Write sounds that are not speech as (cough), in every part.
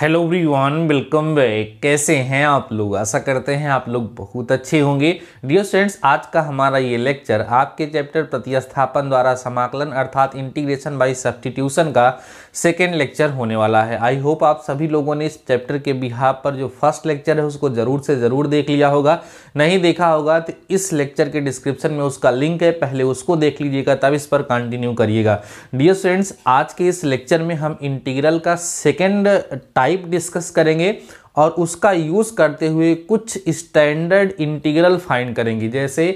hello everyone welcome back कैसे हैं आप लोग आशा करते हैं आप लोग बहुत अच्छे होंगे डियर स्टूडेंट्स आज का हमारा ये लेक्चर आपके चैप्टर प्रतिस्थापन द्वारा समाकलन अर्थात इंटीग्रेशन बाय सब्सटीट्यूशन का सेकेंड लेक्चर होने वाला है आई होप आप सभी लोगों ने इस चैप्टर के बिहाब पर जो फर्स्ट लेक्चर है उसको ज़रूर से ज़रूर देख लिया होगा नहीं देखा होगा तो इस लेक्चर के डिस्क्रिप्शन में उसका लिंक है पहले उसको देख लीजिएगा तब इस पर कंटिन्यू करिएगा डियर स्टूडेंट्स आज के इस लेक्चर में हम इंटीग्रल का सेकेंड टाइप टाइप डिस्कस करेंगे और उसका यूज़ करते हुए कुछ स्टैंडर्ड इंटीग्रल फाइंड करेंगे जैसे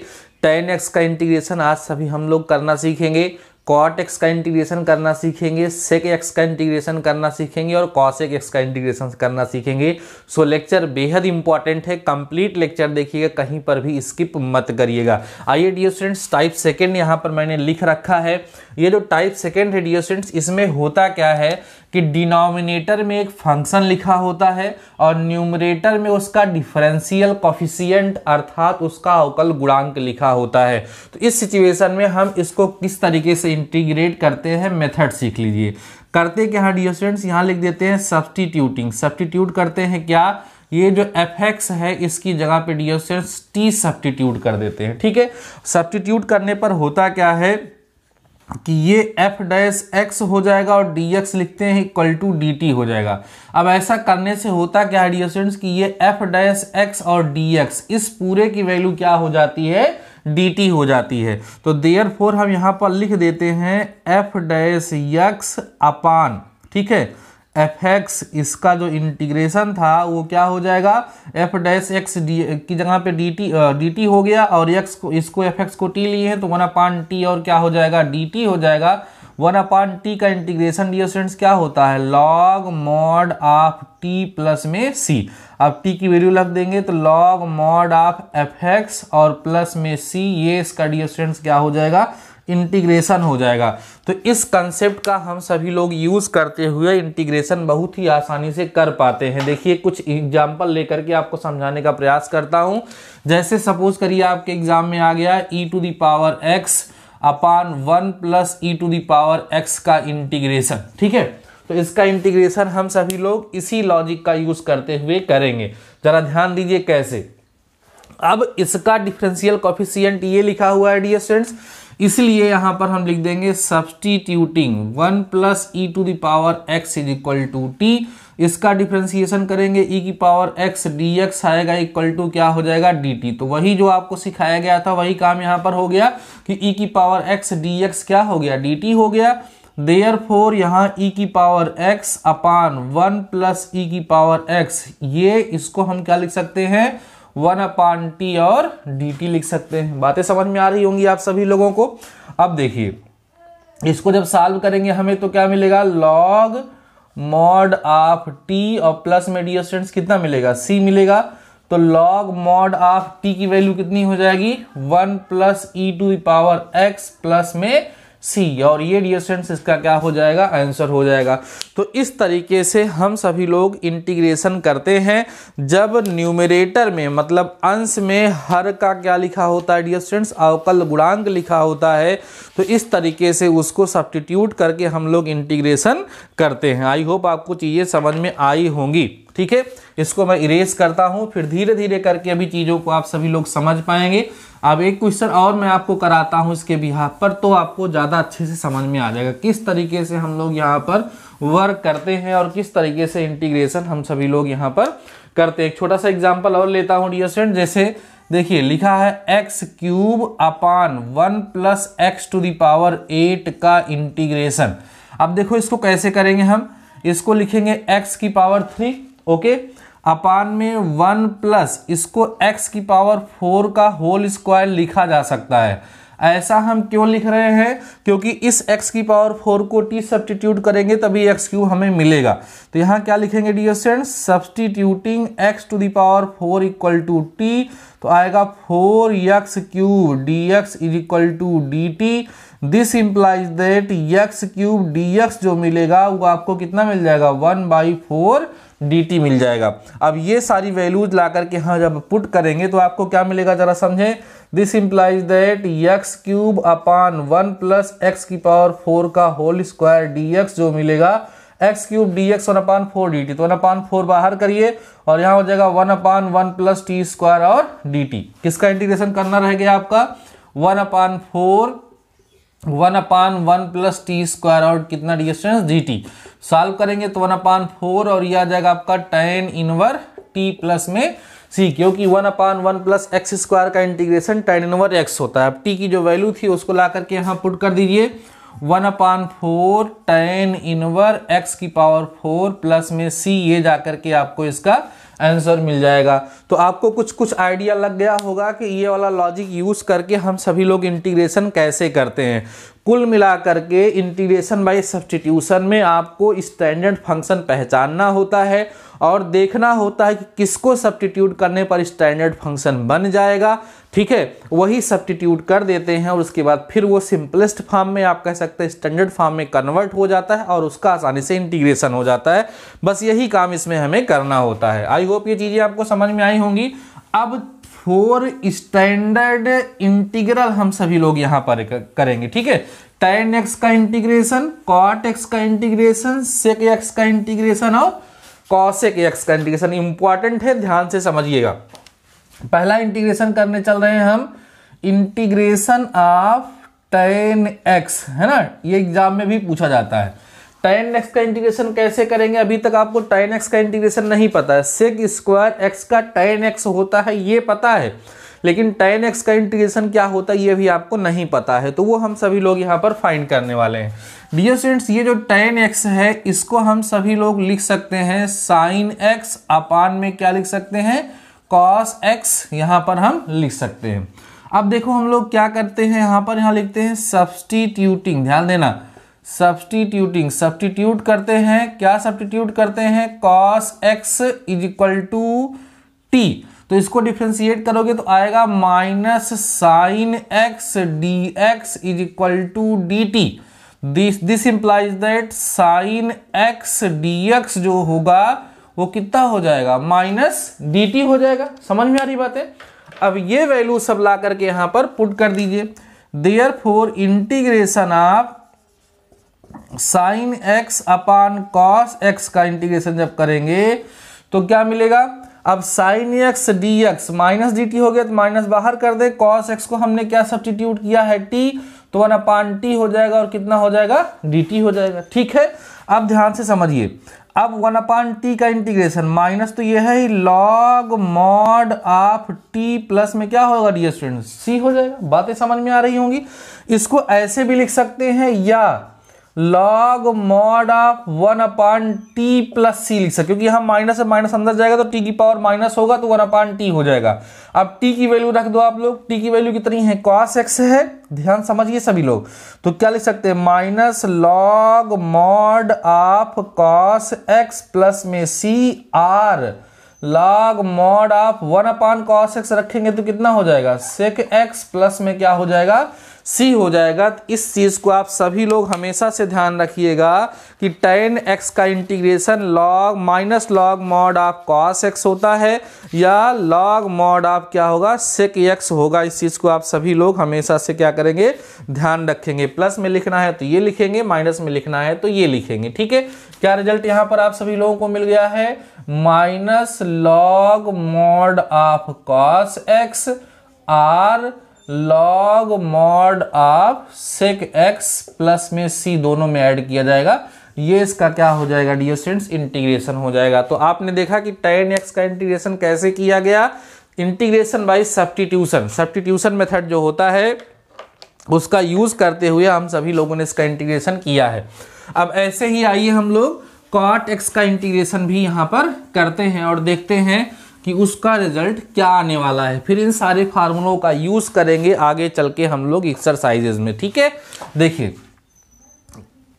टेन एक्स का इंटीग्रेशन आज सभी हम लोग करना सीखेंगे कॉट एक्स का इंटीग्रेशन करना सीखेंगे सेक एक्स का इंटीग्रेशन करना सीखेंगे और कॉसेक एक्स का इंटीग्रेशन करना सीखेंगे सो लेक्चर बेहद इंपॉर्टेंट है कंप्लीट लेक्चर देखिएगा कहीं पर भी स्किप मत करिएगा आइए डियर स्टूडेंट्स टाइप सेकेंड यहाँ पर मैंने लिख रखा है ये जो टाइप सेकेंड है डियर स्टूडेंट्स इसमें होता क्या है कि डिनोमिनेटर में एक फंक्शन लिखा होता है और न्यूमरेटर में उसका डिफरेंशियल कॉफिशियंट अर्थात उसका अवकल गुणांक लिखा होता है तो इस सिचुएशन में हम इसको किस तरीके से इंटीग्रेट करते हैं मेथड सीख लीजिए करते क्या है डियर स्टूडेंट्स यहाँ लिख देते हैं सब्सटीट्यूटिंग सब्सटीट्यूट करते हैं क्या ये जो एफ है इसकी जगह पे डियर स्टूडेंट्स टी सब्सटीट्यूट कर देते हैं ठीक है सब्सटीट्यूट करने पर होता क्या है कि ये एफ डैश एक्स हो जाएगा और डी एक्स लिखते हैं इक्वल टू डी टी हो जाएगा अब ऐसा करने से होता क्या है डियर स्टूडेंट्स कि ये एफ डैश एक्स और डी एक्स इस पूरे की वैल्यू क्या हो जाती है डी हो जाती है तो देयर फोर हम यहाँ पर लिख देते हैं एफ डैश यक्स अपान ठीक है एफ एक्स इसका जो इंटीग्रेशन था वो क्या हो जाएगा एफ डैश एक्स डी की जगह पे डी टी डी टी हो गया और एक्स को इसको एफ एक्स को टी लिए हैं तो वन अपान टी और क्या हो जाएगा डी टी हो जाएगा वन अपॉन टी का इंटीग्रेशन डियर स्टूडेंट्स क्या होता है log mod of T plus में सी अब टी की वैल्यू लग देंगे तो log mod of F x और प्लस में सी ये इसका डियर स्टूडेंट्स क्या हो जाएगा इंटीग्रेशन हो जाएगा तो इस कंसेप्ट का हम सभी लोग यूज़ करते हुए इंटीग्रेशन बहुत ही आसानी से कर पाते हैं देखिए कुछ एग्जाम्पल लेकर के आपको समझाने का प्रयास करता हूँ जैसे सपोज करिए आपके एग्जाम में आ गया E to the power X upon one plus E to the power X का इंटीग्रेशन ठीक है तो इसका इंटीग्रेशन हम सभी लोग इसी लॉजिक का यूज करते हुए करेंगे जरा ध्यान दीजिए कैसे अब इसका डिफरेंशियल कॉफिशियंट ये लिखा हुआ है डी स्टूडेंट्स इसलिए यहां पर हम लिख देंगे substituting one plus E to the power X is equal to T इसका डिफ्रेंसिएशन करेंगे ई e की पावर एक्स डी एक्स आएगा इक्वल टू क्या हो जाएगा डी टी तो वही जो आपको सिखाया गया था वही काम यहाँ पर हो गया कि ई e की पावर एक्स डी एक्स क्या हो गया डी टी हो गया देयर फोर यहाँ ई e की power X upon one plus E की पावर एक्स ये इसको हम क्या लिख सकते हैं वन अपान टी और डी टी लिख सकते हैं बातें समझ में आ रही होंगी आप सभी लोगों को अब देखिए इसको जब सॉल्व करेंगे हमें तो क्या मिलेगा लॉग मॉड ऑफ टी और प्लस में डी स्टूडेंट्स कितना मिलेगा सी मिलेगा तो लॉग मॉड ऑफ टी की वैल्यू कितनी हो जाएगी one plus E to power X plus में सी और ये डियर स्टूडेंट्स इसका क्या हो जाएगा आंसर हो जाएगा तो इस तरीके से हम सभी लोग इंटीग्रेशन करते हैं जब न्यूमिरेटर में मतलब अंश में हर का क्या लिखा होता है डियर स्टूडेंट्स अवकल गुणांक लिखा होता है तो इस तरीके से उसको सब्सटीट्यूट करके हम लोग इंटीग्रेशन करते हैं आई होप आपको चीज़ें समझ में आई होंगी ठीक है इसको मैं इरेज करता हूँ फिर धीरे धीरे करके अभी चीज़ों को आप सभी लोग समझ पाएंगे अब एक क्वेश्चन और मैं आपको कराता हूँ इसके बिहार पर तो आपको ज़्यादा अच्छे से समझ में आ जाएगा किस तरीके से हम लोग यहाँ पर वर्क करते हैं और किस तरीके से इंटीग्रेशन हम सभी लोग यहाँ पर करते हैं एक छोटा सा एग्जाम्पल और लेता हूँ डी स्टूडेंट जैसे देखिए लिखा है X cube upon one plus X to the power eight का इंटीग्रेशन अब देखो इसको कैसे करेंगे हम इसको लिखेंगे एक्स की पावर थ्री ओके अपान में वन प्लस इसको एक्स की पावर फोर का होल स्क्वायर लिखा जा सकता है ऐसा हम क्यों लिख रहे हैं क्योंकि इस x की पावर फोर को t सब्सटीट्यूट करेंगे तभी एक्स क्यू हमें मिलेगा तो यहाँ क्या लिखेंगे dear student substituting x to the power four equal to T तो आएगा four X cube D x is equal to D T this implies that X cube D x जो मिलेगा वो आपको कितना मिल जाएगा वन बाई फोर dt मिल जाएगा अब ये सारी वैल्यूज ला करके यहाँ जब पुट करेंगे तो आपको क्या मिलेगा जरा समझें this implies that X cube upon one plus X की पावर फोर का होल स्क्वायर dx जो मिलेगा X cube D X one upon four D T तो वन अपान फोर बाहर करिए और यहाँ हो जाएगा one upon one plus T square और डी टी किसका इंटीग्रेशन करना रहेगा आपका one upon four one upon one plus T square और कितना डिस्टेंस डी टी सॉल्व करेंगे तो वन अपान फोर और यह आ जाएगा आपका टेन इनवर टी प्लस में सी क्योंकि one upon one plus X square का इंटीग्रेशन टेन इनवर एक्स होता है अब टी की जो वैल्यू थी उसको ला करके यहाँ पुट कर दीजिए one upon four tan inverse X की पावर फोर प्लस में सी ये जा करके आपको इसका आंसर मिल जाएगा तो आपको कुछ कुछ आइडिया लग गया होगा कि ये वाला लॉजिक यूज़ करके हम सभी लोग इंटीग्रेशन कैसे करते हैं कुल मिला करके इंटीग्रेशन बाय सब्सटीट्यूशन में आपको स्टैंडर्ड फंक्शन पहचानना होता है और देखना होता है कि किसको सब्सटीट्यूट करने पर स्टैंडर्ड फंक्शन बन जाएगा ठीक है वही सब्टीट्यूट कर देते हैं और उसके बाद फिर वो सिंपलेस्ट फॉर्म में आप कह सकते हैं स्टैंडर्ड फॉर्म में कन्वर्ट हो जाता है और उसका आसानी से इंटीग्रेशन हो जाता है बस यही काम इसमें हमें करना होता है आई होप ये चीज़ें आपको समझ में आई होंगी अब फोर स्टैंडर्ड इंटीग्रल हम सभी लोग यहां पर करेंगे ठीक है टेन एक्स का इंटीग्रेशन कॉट एक्स का इंटीग्रेशन सेक एक्स का इंटीग्रेशन और कॉसेक एक्स का इंटीग्रेशन इंपॉर्टेंट है ध्यान से समझिएगा पहला इंटीग्रेशन करने चल रहे हैं हम इंटीग्रेशन ऑफ टेन एक्स है ना ये एग्जाम में भी पूछा जाता है टेन एक्स का इंटीग्रेशन कैसे करेंगे अभी तक आपको टेन एक्स का इंटीग्रेशन नहीं पता है सेक स्क्वायर एक्स का टेन एक्स होता है ये पता है लेकिन टेन एक्स का इंटीग्रेशन क्या होता है ये भी आपको नहीं पता है तो वो हम सभी लोग यहाँ पर फाइंड करने वाले हैं डियर स्टूडेंट्स ये जो टेन एक्स है इसको हम सभी लोग लिख सकते हैं साइन एक्स अपान में क्या लिख सकते हैं कॉस एक्स यहां पर हम लिख सकते हैं अब देखो हम लोग क्या करते हैं यहां पर यहां लिखते हैं सब्सटीट्यूटिंग ध्यान देना सब्सटीट्यूटिंग सब्सटीट्यूट करते हैं क्या सब्सटीट्यूट करते हैं cos X is equal to T तो इसको डिफ्रेंशिएट करोगे तो आएगा minus sine X D x is equal to D T this this implies that sine X D x जो होगा वो कितना हो जाएगा माइनस डी हो जाएगा समझ में आ रही बात है अब ये वैल्यू सब ला करके यहां पर पुट कर दीजिए therefore integration of sign X upon cos x का इंटीग्रेशन जब करेंगे तो क्या मिलेगा अब sine X D X minus D T हो गया तो माइनस बाहर कर दे कॉस एक्स को हमने क्या सब्सटीट्यूट किया है टी तो वन अपान टी हो जाएगा और कितना हो जाएगा डी टी हो जाएगा ठीक है अब ध्यान से समझिए अब वन अपान टी का इंटीग्रेशन माइनस तो ये है log mod of T plus में क्या होगा डी स्टूडेंट सी हो जाएगा बातें समझ में आ रही होंगी इसको ऐसे भी लिख सकते हैं या log mod of one upon t plus c लिख सकते क्योंकि यहां माइनस से माइनस अंदर जाएगा तो टी की पावर माइनस होगा तो वन अपान टी हो जाएगा अब टी की वैल्यू रख दो आप लोग टी की वैल्यू कितनी है कॉस एक्स है ध्यान समझिए सभी लोग तो क्या लिख सकते हैं minus log mod of cos x plus में c or log mod of one upon cos x रखेंगे तो कितना हो जाएगा सेक एक्स प्लस में क्या हो जाएगा सी हो जाएगा तो इस चीज़ को आप सभी लोग हमेशा से ध्यान रखिएगा कि टेन एक्स का integration log minus log mod of cos x होता है या लॉग मॉड ऑफ क्या होगा सेक एक्स होगा इस चीज़ को आप सभी लोग हमेशा से क्या करेंगे ध्यान रखेंगे प्लस में लिखना है तो ये लिखेंगे माइनस में लिखना है तो ये लिखेंगे ठीक है क्या रिजल्ट यहाँ पर आप सभी लोगों को मिल गया है minus log mod of cos x or log mod of sec x plus में सी दोनों में ऐड किया जाएगा ये इसका क्या हो जाएगा डियो स्टूडेंट्स इंटीग्रेशन हो जाएगा तो आपने देखा कि टेन एक्स का इंटीग्रेशन कैसे किया गया integration by substitution substitution method जो होता है उसका यूज़ करते हुए हम सभी लोगों ने इसका इंटीग्रेशन किया है अब ऐसे ही आइए हम लोग कॉट एक्स का इंटीग्रेशन भी यहाँ पर करते हैं और देखते हैं कि उसका रिजल्ट क्या आने वाला है फिर इन सारे फार्मूलों का यूज़ करेंगे आगे चल के हम लोग एक्सरसाइजेज में ठीक है देखिए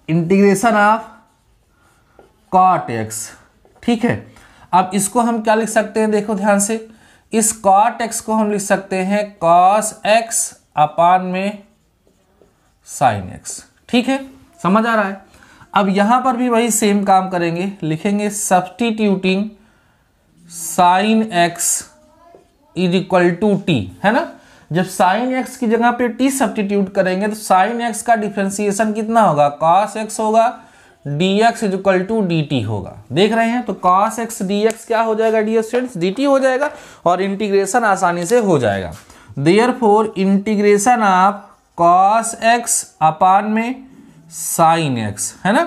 इंटीग्रेशन ऑफ कॉट एक्स ठीक है अब इसको हम क्या लिख सकते हैं देखो ध्यान से इस कॉट एक्स को हम लिख सकते हैं कॉस एक्स अपान में साइन एक्स ठीक है समझ आ रहा है अब यहां पर भी वही सेम काम करेंगे लिखेंगे substituting sin x is equal to t है ना जब साइन एक्स की जगह पे टी सब्टीट्यूट करेंगे तो साइन एक्स का डिफ्रेंसिएशन कितना होगा कॉस एक्स होगा d x is equal to D t होगा देख रहे हैं तो कॉस एक्स डी एक्स क्या हो जाएगा डी स्टूडेंट्स डी टी हो जाएगा और इंटीग्रेशन आसानी से हो जाएगा therefore integration of cos x upon में साइन एक्स है ना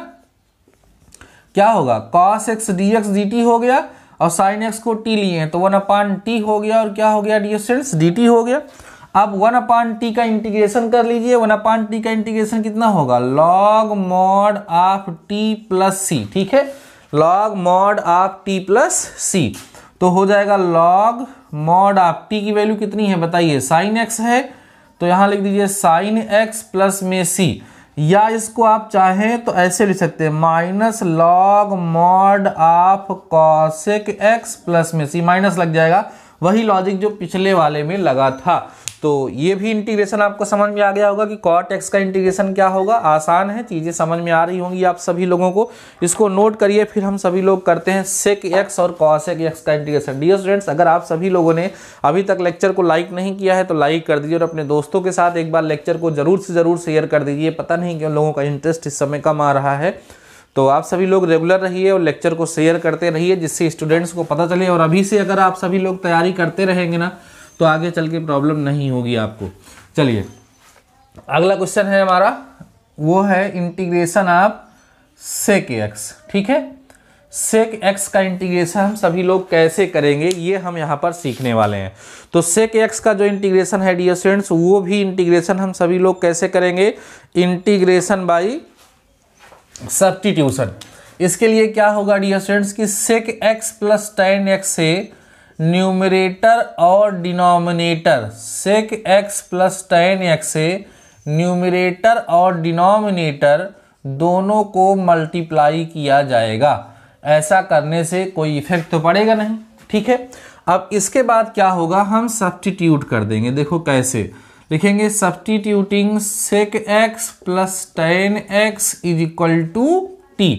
क्या होगा cos x D x d T हो गया और साइन एक्स को टी लिए तो वन अपान टी हो गया और क्या हो गया डी डी टी हो गया अब वन अपान टी का इंटीग्रेशन कर लीजिए वन अपान टी का इंटीग्रेशन कितना होगा log mod of T plus c ठीक है log mod of T plus c तो हो जाएगा लॉग मॉड ऑफ टी की वैल्यू कितनी है बताइए साइन एक्स है तो यहाँ लिख दीजिए साइन एक्स प्लस में सी या इसको आप चाहें तो ऐसे लिख सकते हैं minus log mod of cosec x plus में सी माइनस लग जाएगा वही लॉजिक जो पिछले वाले में लगा था तो ये भी इंटीग्रेशन आपको समझ में आ गया होगा कि कॉट एक्स का इंटीग्रेशन क्या होगा आसान है चीज़ें समझ में आ रही होंगी आप सभी लोगों को इसको नोट करिए फिर हम सभी लोग करते हैं सेक एक्स और कॉस एक एक्स का इंटीग्रेशन डियर स्टूडेंट्स अगर आप सभी लोगों ने अभी तक लेक्चर को लाइक नहीं किया है तो लाइक कर दीजिए और अपने दोस्तों के साथ एक बार लेक्चर को ज़रूर से ज़रूर शेयर कर दीजिए पता नहीं क्यों लोगों का इंटरेस्ट इस समय कम आ रहा है तो आप सभी लोग रेगुलर रहिए और लेक्चर को शेयर करते रहिए जिससे स्टूडेंट्स को पता चले और अभी से अगर आप सभी लोग तैयारी करते रहेंगे ना तो आगे चल के प्रॉब्लम नहीं होगी आपको चलिए अगला क्वेश्चन है हमारा वो है इंटीग्रेशन ऑफ सेक एक्स ठीक है सेक एक्स का इंटीग्रेशन हम सभी लोग कैसे करेंगे ये हम यहाँ पर सीखने वाले हैं तो सेक एक्स का जो इंटीग्रेशन है डियर स्टूडेंट्स वो भी इंटीग्रेशन हम सभी लोग कैसे करेंगे इंटीग्रेशन बाई सब्टीट्यूशन इसके लिए क्या होगा डियर स्टूडेंट्स कि sec x plus tan x से न्यूमरेटर और denominator sec x plus tan x से न्यूमरेटर और डिनोमिनेटर दोनों को मल्टीप्लाई किया जाएगा ऐसा करने से कोई इफेक्ट तो पड़ेगा नहीं ठीक है अब इसके बाद क्या होगा हम सब्टीट्यूट कर देंगे देखो कैसे लिखेंगे substituting sec x plus tan x is equal to t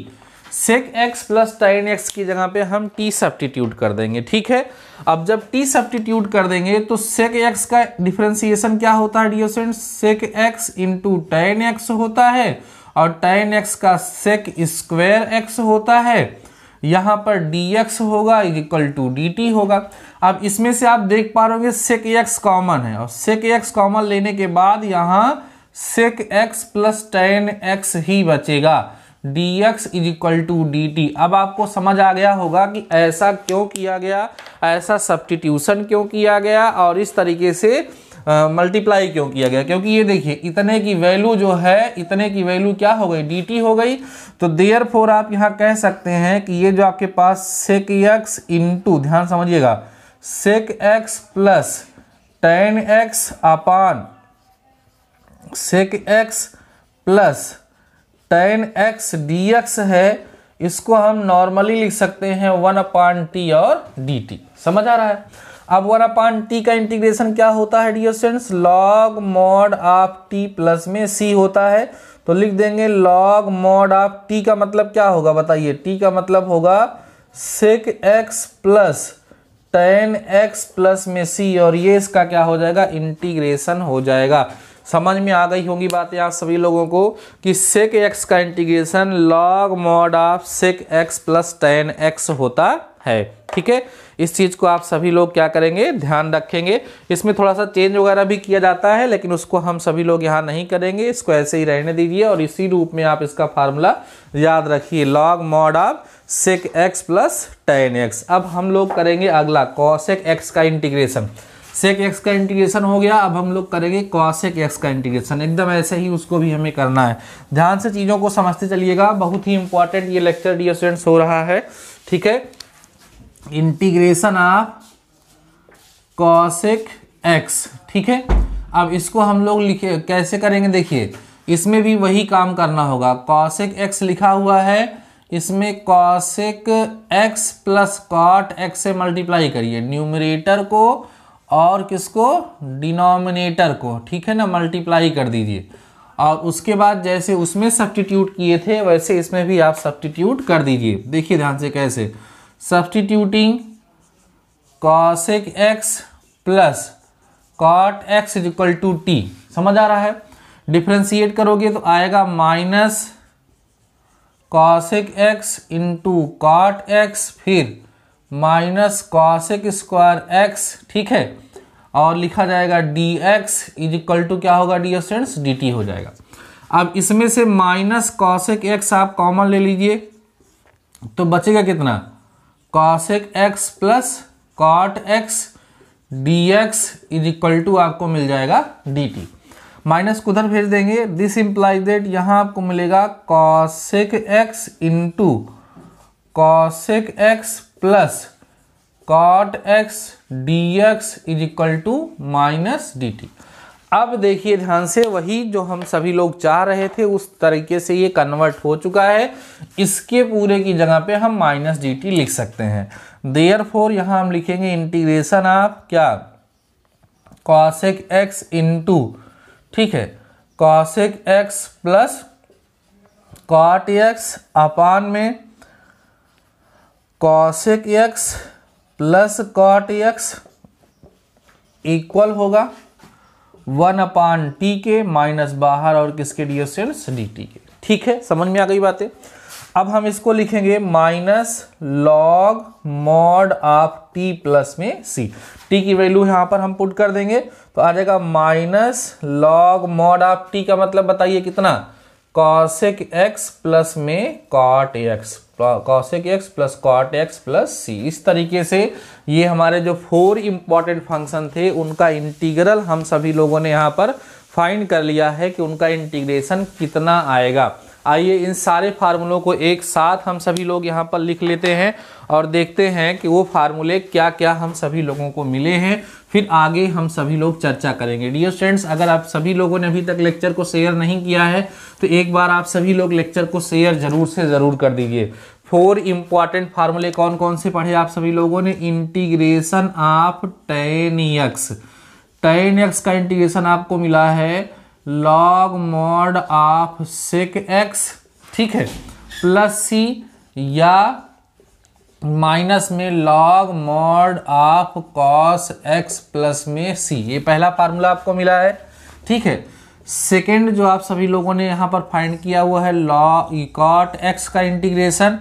sec x plus tan x की जगह पे हम टी सब्टीट्यूट कर देंगे ठीक है अब जब टी सब्टीट्यूट कर देंगे तो सेक एक्स का डिफ्रेंसिएशन क्या होता है डियोसेंट sec x into tan x होता है और टाइन एक्स का सेक स्क्वायर एक्स होता है यहाँ पर डी एक्स होगा इक्वल टू डी टी होगा अब इसमें से आप देख पा रहे सेक एक्स कॉमन है और सेक एक्स कॉमन लेने के बाद यहाँ sec x plus tan x ही बचेगा d x is equal to D t अब आपको समझ आ गया होगा कि ऐसा क्यों किया गया ऐसा सब्सटीट्यूशन क्यों किया गया और इस तरीके से मल्टीप्लाई uh, क्यों किया गया क्योंकि ये देखिए इतने की वैल्यू जो है इतने की वैल्यू क्या हो गई डी टी हो गई तो देयर फोर आप यहाँ कह सकते हैं कि ये जो आपके पास सेक एक्स इंटू ध्यान समझिएगा sec x plus tan x upon sec x plus tan x D x है इसको हम नॉर्मली लिख सकते हैं वन अपान टी और डी टी समझ आ रहा है अब वन अपान टी का इंटीग्रेशन क्या होता है dear students log mod of T plus में सी होता है तो लिख देंगे लॉग मॉड ऑफ टी का मतलब क्या होगा बताइए टी का मतलब होगा sec x plus tan x plus में सी और ये इसका क्या हो जाएगा इंटीग्रेशन हो जाएगा समझ में आ गई होगी बातें आप सभी लोगों को कि सेक एक्स का integration log mod of sec x plus tan x होता है ठीक है इस चीज़ को आप सभी लोग क्या करेंगे ध्यान रखेंगे इसमें थोड़ा सा चेंज वगैरह भी किया जाता है लेकिन उसको हम सभी लोग यहाँ नहीं करेंगे इसको ऐसे ही रहने दीजिए और इसी रूप में आप इसका फार्मूला याद रखिए log mod of sec x plus tan x अब हम लोग करेंगे अगला कॉसेक एक्स का इंटीग्रेशन सेक एक्स का इंटीग्रेशन हो गया अब हम लोग करेंगे कॉसेक एक्स का इंटीग्रेशन एकदम ऐसे ही उसको भी हमें करना है ध्यान से चीज़ों को समझते चलिएगा बहुत ही इंपॉर्टेंट ये लेक्चर डी स्टूडेंट्स हो रहा है ठीक है इंटीग्रेशन ऑफ कॉसेक एक्स ठीक है अब इसको हम लोग लिखे कैसे करेंगे देखिए इसमें भी वही काम करना होगा कॉसेक एक्स लिखा हुआ है इसमें cosec x plus cot x से मल्टीप्लाई करिए न्यूमरेटर को और किसको डिनोमिनेटर को ठीक है ना मल्टीप्लाई कर दीजिए और उसके बाद जैसे उसमें सब्टीट्यूट किए थे वैसे इसमें भी आप सब्टीट्यूट कर दीजिए देखिए ध्यान से कैसे substituting cosec x plus cot x is equal to t समझ आ रहा है डिफ्रेंशिएट करोगे तो आएगा minus cosec x into cot x फिर माइनस कॉसिक स्क्वायर एक्स ठीक है और लिखा जाएगा d x is equal to क्या होगा डी स्टूडेंट्स डी टी हो जाएगा अब इसमें से माइनस कॉसिक एक्स आप कॉमन ले लीजिए तो बचेगा कितना cosec x plus cot x D x is equal to आपको मिल जाएगा डी टी माइनस कुधर भेज देंगे दिस इंप्लाइज डेट यहाँ आपको मिलेगा cosec x into cosec x plus cot x D x is equal to minus D t अब देखिए ध्यान से वही जो हम सभी लोग चाह रहे थे उस तरीके से ये कन्वर्ट हो चुका है इसके पूरे की जगह पे हम माइनस डी टी लिख सकते हैं देयर फोर यहाँ हम लिखेंगे इंटीग्रेशन ऑफ क्या कॉसेक एक्स इंटू ठीक है cosec x plus cot x upon में cosec x plus cot x equal होगा वन अपान टी के माइनस बाहर और किसके डी डी टी के ठीक है समझ में आ गई बातें अब हम इसको लिखेंगे minus log mod of T plus में सी टी की वैल्यू यहां पर हम पुट कर देंगे तो आ जाएगा minus log mod of t का मतलब बताइए कितना कॉशिक एक्स प्लस में cot x cosec x plus cot x plus c इस तरीके से ये हमारे जो फोर इम्पॉर्टेंट फंक्शन थे उनका इंटीग्रल हम सभी लोगों ने यहाँ पर फाइंड कर लिया है कि उनका इंटीग्रेशन कितना आएगा आइए इन सारे फार्मूलों को एक साथ हम सभी लोग यहाँ पर लिख लेते हैं और देखते हैं कि वो फार्मूले क्या क्या हम सभी लोगों को मिले हैं फिर आगे हम सभी लोग चर्चा करेंगे डियर स्टूडेंट्स अगर आप सभी लोगों ने अभी तक लेक्चर को शेयर नहीं किया है तो एक बार आप सभी लोग लेक्चर को शेयर ज़रूर से ज़रूर कर दीजिए फोर इंपॉर्टेंट फार्मूले कौन कौन से पढ़े आप सभी लोगों ने integration of tan x tan x का इंटीग्रेशन आपको मिला है log mod of sec x ठीक है प्लस सी या माइनस में log mod of cos x plus में सी ये पहला फार्मूला आपको मिला है ठीक है सेकेंड जो आप सभी लोगों ने यहाँ पर फाइंड किया हुआ है लॉ इकॉट एक्स का इंटीग्रेशन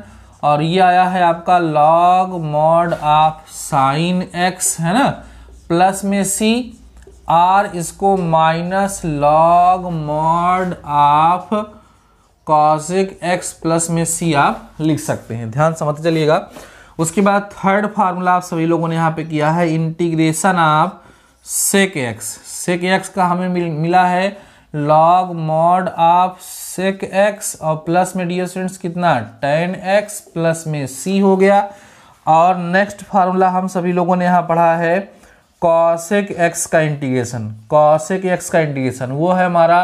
और ये आया है आपका log mod of sign x है ना प्लस में सी आर इसको minus log mod of cosec x plus में सी आप लिख सकते हैं ध्यान समझते चलिएगा उसके बाद थर्ड फार्मूला आप सभी लोगों ने यहाँ पे किया है integration of sec x sec x का हमें मिल, मिला है log mod of sec x और प्लस में डी स्टूडेंट्स कितना टेन एक्स प्लस में सी हो गया और नेक्स्ट फार्मूला हम सभी लोगों ने यहाँ पढ़ा है कॉसेक एक्स का इंटीग्रेशन कॉसेक एक्स का इंटीग्रेशन वो है हमारा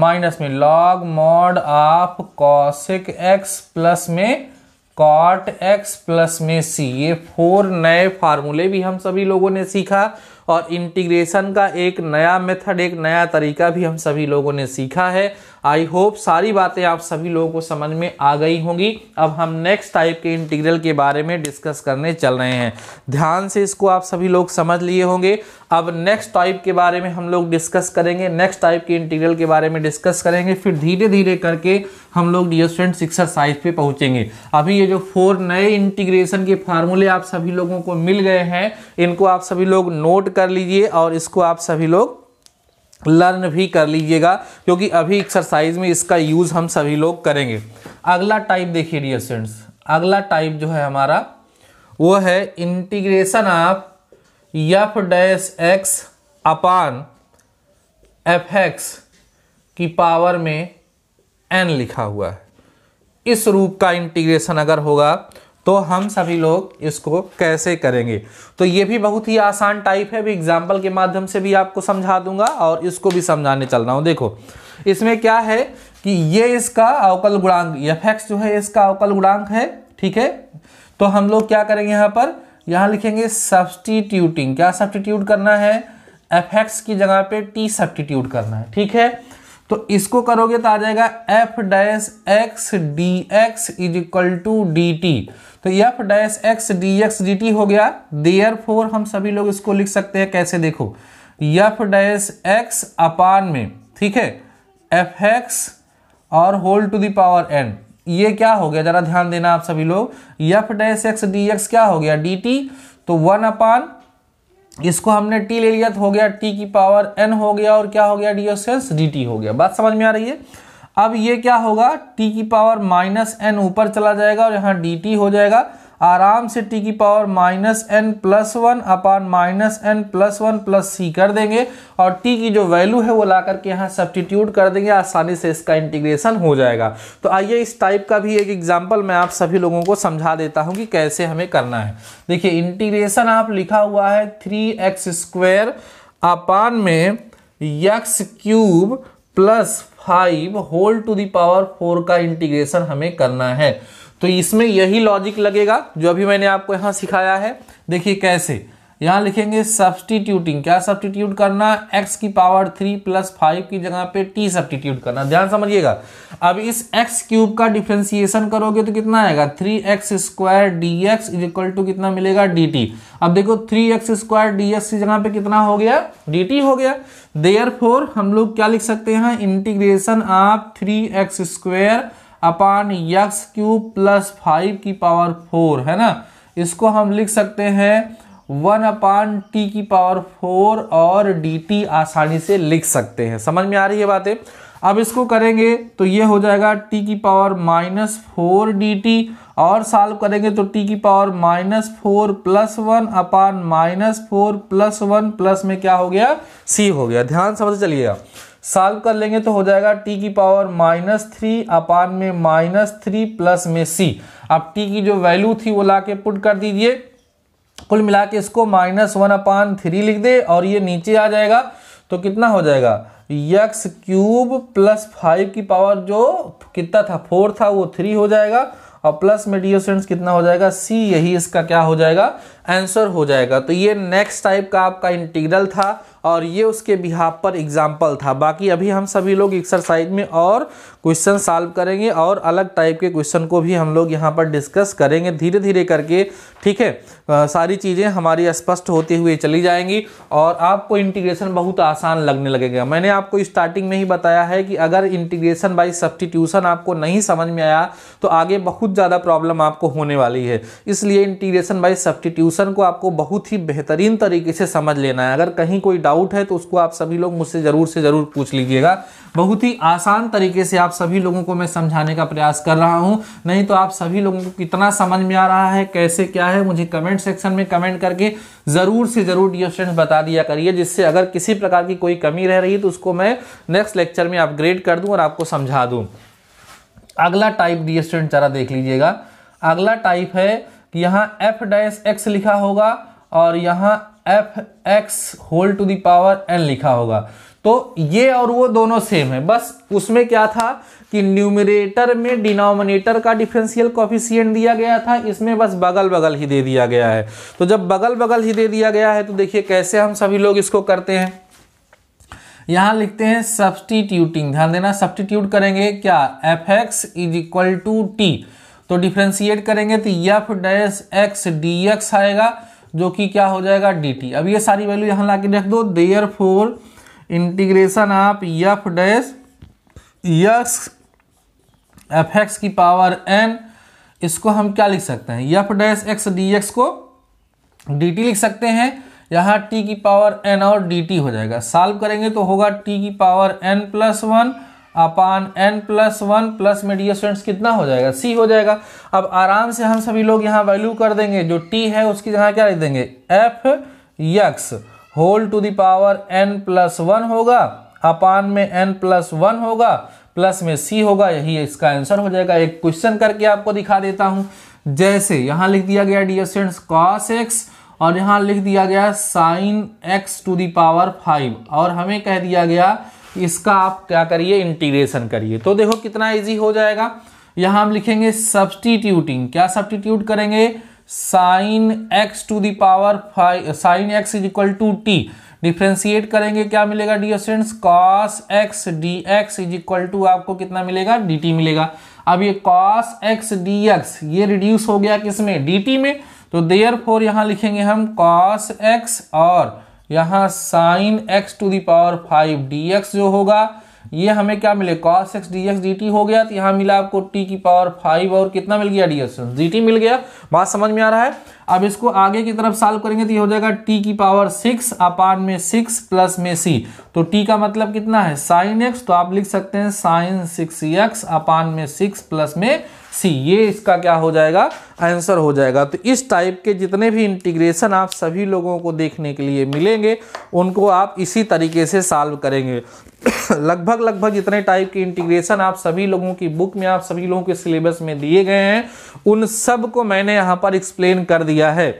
माइनस में log mod of cosec x plus में कॉट एक्स प्लस में सी ये फोर नए फार्मूले भी हम सभी लोगों ने सीखा और इंटीग्रेशन का एक नया मेथड एक नया तरीका भी हम सभी लोगों ने सीखा है आई होप सारी बातें आप सभी लोगों को समझ में आ गई होंगी अब हम नेक्स्ट टाइप के इंटीग्रल के बारे में डिस्कस करने चल रहे हैं ध्यान से इसको आप सभी लोग समझ लिए होंगे अब नेक्स्ट टाइप के बारे में हम लोग डिस्कस करेंगे नेक्स्ट टाइप के इंटीग्रल के बारे में डिस्कस करेंगे फिर धीरे धीरे करके हम लोग डियर स्टूडेंट्स एक्सरसाइज पे पहुंचेंगे अभी ये जो फोर नए इंटीग्रेशन के फार्मूले आप सभी लोगों को मिल गए हैं इनको आप सभी लोग नोट कर लीजिए और इसको आप सभी लोग लर्न भी कर लीजिएगा क्योंकि अभी एक्सरसाइज में इसका यूज़ हम सभी लोग करेंगे अगला टाइप देखिए डियर स्टूडेंट्स अगला टाइप जो है हमारा वो है integration of f dash x upon f x की पावर में एन लिखा हुआ है इस रूप का इंटीग्रेशन अगर होगा तो हम सभी लोग इसको कैसे करेंगे तो ये भी बहुत ही आसान टाइप है भी एग्जाम्पल के माध्यम से भी आपको समझा दूंगा और इसको भी समझाने चल रहा हूँ देखो इसमें क्या है कि ये इसका अवकल गुणांक एफ एक्स जो है इसका अवकल गुणांक है ठीक है तो हम लोग क्या करेंगे यहाँ पर यहाँ लिखेंगे सब्सटीट्यूटिंग क्या सब्सटीट्यूट करना है एफ एक्स की जगह पे टी सब्सटीट्यूट करना है ठीक है तो इसको करोगे तो आ जाएगा f dash x D x is equal to D T तो f dash x D x d T हो गया देयर फोर हम सभी लोग इसको लिख सकते हैं कैसे देखो एफ डैश एक्स अपान में ठीक है एफ एक्स और होल टू दावर एन ये क्या हो गया जरा ध्यान देना आप सभी लोग f dash x D x क्या हो गया डी टी तो वन अपान इसको हमने टी ले लिया तो हो गया टी की पावर एन हो गया और क्या हो गया डी सेल्स डी टी हो गया बात समझ में आ रही है अब ये क्या होगा टी की पावर माइनस एन ऊपर चला जाएगा और यहाँ डी टी हो जाएगा आराम से टी की power minus n plus one upon minus n plus one plus c कर देंगे और टी की जो वैल्यू है वो ला करके यहाँ सब्सटीट्यूट कर देंगे आसानी से इसका इंटीग्रेशन हो जाएगा तो आइए इस टाइप का भी एक एग्जाम्पल मैं आप सभी लोगों को समझा देता हूँ कि कैसे हमें करना है देखिए इंटीग्रेशन आप लिखा हुआ है थ्री एक्स स्क्वेयर अपान में x cube plus five whole to the power four का इंटीग्रेशन हमें करना है तो इसमें यही लॉजिक लगेगा जो अभी मैंने आपको यहां सिखाया है देखिए कैसे यहाँ लिखेंगे सब्सटीट्यूटिंग क्या सब्सटीट्यूट करना एक्स की पावर थ्री प्लस फाइव की जगह पे टी सब्सटीट्यूट करना ध्यान समझिएगा अब इस एक्स क्यूब का डिफ्रेंसिएशन करोगे तो कितना आएगा three x square d x is equal to कितना मिलेगा डी टी अब देखो three x square d x की जगह पे कितना हो गया डी टी हो गया देयर हम लोग क्या लिख सकते हैं integration of three x square upon x cube plus five की पावर फोर है ना इसको हम लिख सकते हैं वन अपान टी की पावर फोर और डी टी आसानी से लिख सकते हैं समझ में आ रही है बातें अब इसको करेंगे तो ये हो जाएगा टी की power minus four D t और सॉल्व करेंगे तो टी की power minus four plus one upon minus four plus one plus में क्या हो गया सी हो गया ध्यान समझ चलिएगा सॉल्व कर लेंगे तो हो जाएगा टी की पावर माइनस थ्री अपान में माइनस थ्री प्लस में सी अब टी की जो वैल्यू थी वो ला के पुट कर दीजिए कुल मिला के इसको माइनस वन अपान थ्री लिख दे और ये नीचे आ जाएगा तो कितना हो जाएगा यक्स क्यूब प्लस फाइव की पावर जो कितना था फोर था वो थ्री हो जाएगा और प्लस में डिओसेंट्स कितना हो जाएगा सी यही इसका क्या हो जाएगा आंसर हो जाएगा तो ये नेक्स्ट टाइप का आपका इंटीग्रल था और ये उसके बिहाब पर एग्जाम्पल था बाकी अभी हम सभी लोग एक्सरसाइज में और क्वेश्चन सॉल्व करेंगे और अलग टाइप के क्वेश्चन को भी हम लोग यहाँ पर डिस्कस करेंगे धीरे धीरे करके ठीक है सारी चीज़ें हमारी स्पष्ट होती हुई चली जाएंगी और आपको इंटीग्रेशन बहुत आसान लगने लगेगा मैंने आपको स्टार्टिंग में ही बताया है कि अगर इंटीग्रेशन बाई सब्सटीट्यूशन आपको नहीं समझ में आया तो आगे बहुत ज़्यादा प्रॉब्लम आपको होने वाली है इसलिए इंटीग्रेशन बाई सब्सटीट्यूशन को आपको बहुत ही बेहतरीन तरीके से समझ लेना है अगर कहीं कोई डाउट है तो उसको आप सभी लोग मुझसे ज़रूर से ज़रूर पूछ लीजिएगा बहुत ही आसान तरीके से आप सभी लोगों को मैं समझाने का प्रयास कर रहा हूँ नहीं तो आप सभी लोगों को कितना समझ में आ रहा है कैसे क्या है मुझे कमेंट कमेंट सेक्शन में कमेंट करके ज़रूर से ज़रूर डियर स्टूडेंट्स बता दिया करिए जिससे अगर किसी प्रकार की कोई कमी रह रही है तो उसको मैं नेक्स्ट लेक्चर में अपग्रेड कर दूं और आपको समझा दूं अगला टाइप डियर स्टूडेंट जरा देख लीजिएगा अगला टाइप है कि यहाँ एफ डैश एक्स लिखा होगा और यहाँ f x whole to the power n लिखा होगा तो ये और वो दोनों सेम है बस उसमें क्या था कि न्यूमिनेटर में डिनोमिनेटर का डिफरेंशियल कॉफिशियंट दिया गया था इसमें बस बगल बगल ही दे दिया गया है तो जब बगल बगल ही दे दिया गया है तो देखिए कैसे हम सभी लोग इसको करते हैं यहां लिखते हैं सब्सटीट्यूटिंग ध्यान देना सब्सटीट्यूट करेंगे क्या f x is equal to T तो डिफ्रेंशिएट करेंगे तो f dash x D x आएगा जो कि क्या हो जाएगा डी टी अब ये सारी वैल्यू यहां ला के रख दो देयर फोर इंटीग्रेशन आप f dash x f x की पावर एन इसको हम क्या लिख सकते हैं f dash x D x को डी टी लिख सकते हैं यहाँ टी की पावर एन और डी टी हो जाएगा सॉल्व करेंगे तो होगा टी की power n plus one upon n plus one plus में डी स्टूडेंट्स कितना हो जाएगा सी हो जाएगा अब आराम से हम सभी लोग यहाँ वैल्यू कर देंगे जो टी है उसकी जगह क्या लिख देंगे f x whole to the power n plus one होगा अपान में एन प्लस वन होगा प्लस में सी होगा यही इसका आंसर हो जाएगा एक क्वेश्चन करके आपको दिखा देता हूं जैसे यहां लिख दिया गया डियर स्टूडेंट्स कॉस एक्स और यहाँ लिख दिया गया sin x to the power five और हमें कह दिया गया इसका आप क्या करिए इंटीग्रेशन करिए तो देखो कितना ईजी हो जाएगा यहाँ हम लिखेंगे सब्सटीट्यूटिंग क्या सब्सटीट्यूट करेंगे sin x to the power five sin x is equal to t differentiate करेंगे क्या मिलेगा dear students cos x D x is equal to आपको कितना मिलेगा डी टी मिलेगा अब ये कॉस एक्स डी एक्स ये रिड्यूस हो गया किसमें डी टी में तो देयर फोर यहाँ लिखेंगे हम कॉस एक्स और यहाँ sine x to the power five d x जो होगा ये हमें क्या मिले cos x D x d T हो गया तो यहाँ मिला आपको टी की पावर फाइव और कितना मिल गया डी एक्स डी टी मिल गया बात समझ में आ रहा है अब इसको आगे की तरफ सॉल्व करेंगे तो ये हो जाएगा टी की पावर सिक्स अपान में सिक्स प्लस में सी तो टी का मतलब कितना है साइन एक्स तो आप लिख सकते हैं साइन सिक्स एक्स अपान में सिक्स प्लस में सी ये इसका क्या हो जाएगा आंसर हो जाएगा तो इस टाइप के जितने भी इंटीग्रेशन आप सभी लोगों को देखने के लिए मिलेंगे उनको आप इसी तरीके से सॉल्व करेंगे (coughs) लगभग लगभग जितने टाइप के इंटीग्रेशन आप सभी लोगों की बुक में आप सभी लोगों के सिलेबस में दिए गए हैं उन सब को मैंने यहाँ पर एक्सप्लेन कर दिया है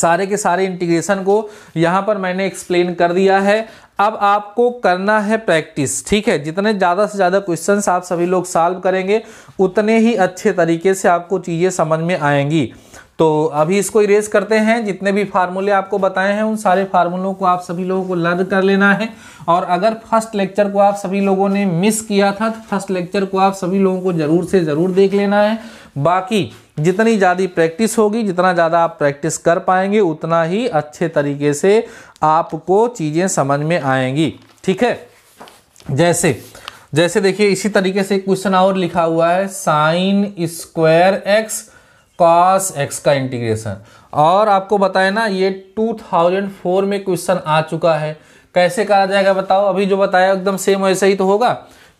सारे के सारे इंटीग्रेशन को यहाँ पर मैंने एक्सप्लेन कर दिया है अब आपको करना है प्रैक्टिस ठीक है जितने ज़्यादा से ज़्यादा क्वेश्चन आप सभी लोग सॉल्व करेंगे उतने ही अच्छे तरीके से आपको चीज़ें समझ में आएंगी तो अभी इसको इरेज करते हैं जितने भी फार्मूले आपको बताए हैं उन सारे फार्मूलों को आप सभी लोगों को लर्न कर लेना है और अगर फर्स्ट लेक्चर को आप सभी लोगों ने मिस किया था तो फर्स्ट लेक्चर को आप सभी लोगों को ज़रूर से ज़रूर देख लेना है बाकी जितनी ज़्यादा प्रैक्टिस होगी जितना ज़्यादा आप प्रैक्टिस कर पाएंगे उतना ही अच्छे तरीके से आपको चीज़ें समझ में आएंगी ठीक है जैसे जैसे देखिए इसी तरीके से क्वेश्चन और लिखा हुआ है sine square x cos x का इंटीग्रेशन और आपको बताए ना ये 2004 में क्वेश्चन आ चुका है कैसे करा जाएगा बताओ अभी जो बताया एकदम सेम वैसे ही तो होगा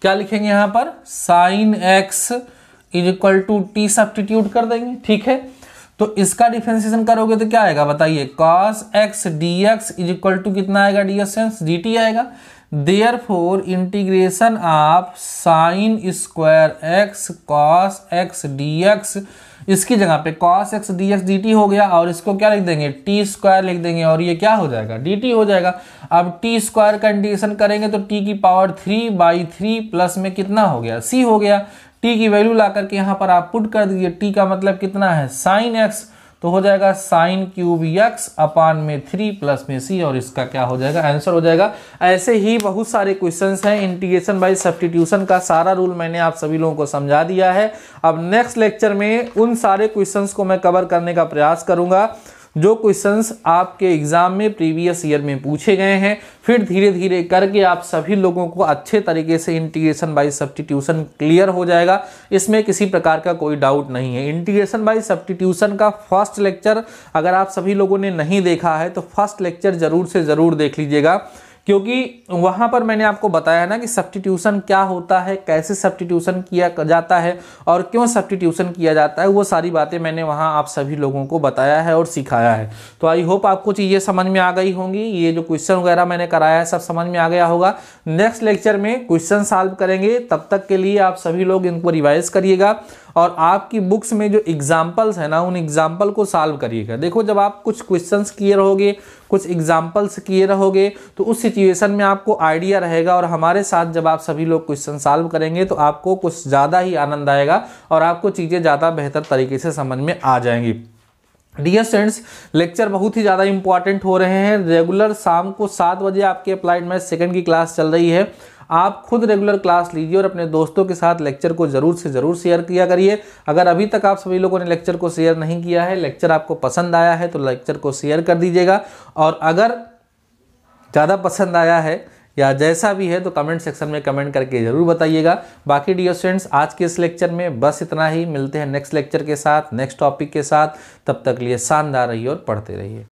क्या लिखेंगे यहाँ पर sine x is equal to t substitute कर देंगे ठीक है तो इसका डिफ्रेंसिएशन करोगे तो क्या आएगा बताइए cos x D x is equal to कितना आएगा डी एस डी टी आएगा therefore integration of sine square x cos x D x इसकी जगह पे cos x D x d T हो गया और इसको क्या लिख देंगे टी स्क्वायर लिख देंगे और ये क्या हो जाएगा डी टी हो जाएगा अब टी स्क्वायर कंडीशन करेंगे तो टी की power three by three plus में कितना हो गया सी हो गया टी की वैल्यू ला करके यहाँ पर आप पुट कर दीजिए टी का मतलब कितना है साइन एक्स तो हो जाएगा साइन क्यूब यक्स अपान में थ्री प्लस में सी और इसका क्या हो जाएगा आंसर हो जाएगा ऐसे ही बहुत सारे क्वेश्चंस हैं इंटीग्रेशन बाय सब्सटीट्यूशन का सारा रूल मैंने आप सभी लोगों को समझा दिया है अब नेक्स्ट लेक्चर में उन सारे क्वेश्चंस को मैं कवर करने का प्रयास करूंगा जो क्वेश्चंस आपके एग्ज़ाम में प्रीवियस ईयर में पूछे गए हैं फिर धीरे धीरे करके आप सभी लोगों को अच्छे तरीके से इंटीग्रेशन बाय सब्टीट्यूशन क्लियर हो जाएगा इसमें किसी प्रकार का कोई डाउट नहीं है इंटीग्रेशन बाय सब्टीट्यूशन का फर्स्ट लेक्चर अगर आप सभी लोगों ने नहीं देखा है तो फर्स्ट लेक्चर ज़रूर से ज़रूर देख लीजिएगा क्योंकि वहाँ पर मैंने आपको बताया ना कि सब्टीट्यूशन क्या होता है कैसे सब्टीट्यूशन किया जाता है और क्यों सब्टीट्यूशन किया जाता है वो सारी बातें मैंने वहाँ आप सभी लोगों को बताया है और सिखाया है तो आई होप आपको चीज़ें समझ में आ गई होंगी ये जो क्वेश्चन वगैरह मैंने कराया है सब समझ में आ गया होगा नेक्स्ट लेक्चर में क्वेश्चन सॉल्व करेंगे तब तक के लिए आप सभी लोग इनको रिवाइज करिएगा और आपकी बुक्स में जो एग्जाम्पल्स है ना उन एग्जाम्पल को सॉल्व करिएगा देखो जब आप कुछ क्वेश्चंस किए रहोगे कुछ एग्जाम्पल्स किए रहोगे तो उस सिचुएशन में आपको आइडिया रहेगा और हमारे साथ जब आप सभी लोग क्वेश्चन सॉल्व करेंगे तो आपको कुछ ज़्यादा ही आनंद आएगा और आपको चीज़ें ज़्यादा बेहतर तरीके से समझ में आ जाएंगी डियर स्टूडेंट्स लेक्चर बहुत ही ज़्यादा इंपॉर्टेंट हो रहे हैं रेगुलर शाम को सात बजे आपके अप्लाइड मैथ सेकंड की क्लास चल रही है आप खुद रेगुलर क्लास लीजिए और अपने दोस्तों के साथ लेक्चर को ज़रूर से ज़रूर शेयर किया करिए अगर अभी तक आप सभी लोगों ने लेक्चर को शेयर नहीं किया है लेक्चर आपको पसंद आया है तो लेक्चर को शेयर कर दीजिएगा और अगर ज़्यादा पसंद आया है या जैसा भी है तो कमेंट सेक्शन में कमेंट करके ज़रूर बताइएगा बाकी डियर स्टूडेंट्स आज के इस लेक्चर में बस इतना ही मिलते हैं नेक्स्ट लेक्चर के साथ नेक्स्ट टॉपिक के साथ तब तक लिए शानदार रहिए और पढ़ते रहिए